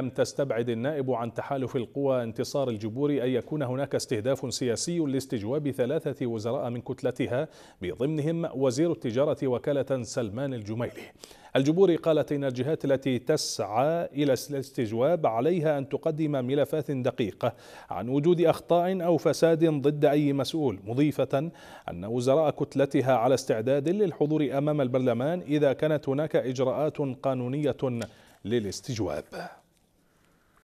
لم تستبعد النائب عن تحالف القوى انتصار الجبوري أن يكون هناك استهداف سياسي لاستجواب ثلاثة وزراء من كتلتها بضمنهم وزير التجارة وكالة سلمان الجميلي الجبوري قالت إن الجهات التي تسعى إلى الاستجواب عليها أن تقدم ملفات دقيقة عن وجود أخطاء أو فساد ضد أي مسؤول مضيفة أن وزراء كتلتها على استعداد للحضور أمام البرلمان إذا كانت هناك إجراءات قانونية للاستجواب